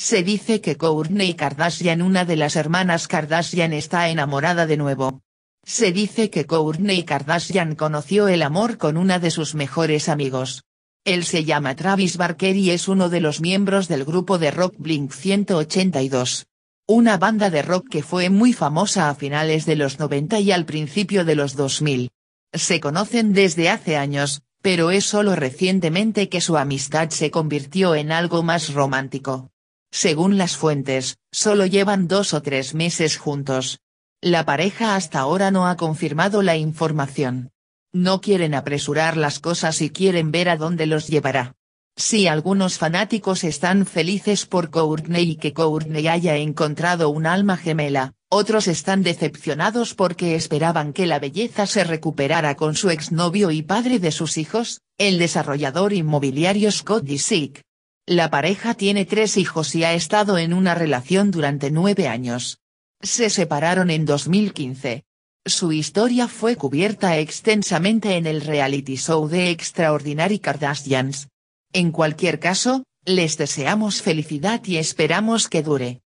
Se dice que Courtney Kardashian, una de las hermanas Kardashian, está enamorada de nuevo. Se dice que Courtney Kardashian conoció el amor con una de sus mejores amigos. Él se llama Travis Barker y es uno de los miembros del grupo de rock Blink 182. Una banda de rock que fue muy famosa a finales de los 90 y al principio de los 2000. Se conocen desde hace años, pero es solo recientemente que su amistad se convirtió en algo más romántico. Según las fuentes, solo llevan dos o tres meses juntos. La pareja hasta ahora no ha confirmado la información. No quieren apresurar las cosas y quieren ver a dónde los llevará. Si algunos fanáticos están felices por Courtney y que Courtney haya encontrado un alma gemela, otros están decepcionados porque esperaban que la belleza se recuperara con su exnovio y padre de sus hijos, el desarrollador inmobiliario Scott Disick. La pareja tiene tres hijos y ha estado en una relación durante nueve años. Se separaron en 2015. Su historia fue cubierta extensamente en el reality show de Extraordinary Kardashians. En cualquier caso, les deseamos felicidad y esperamos que dure.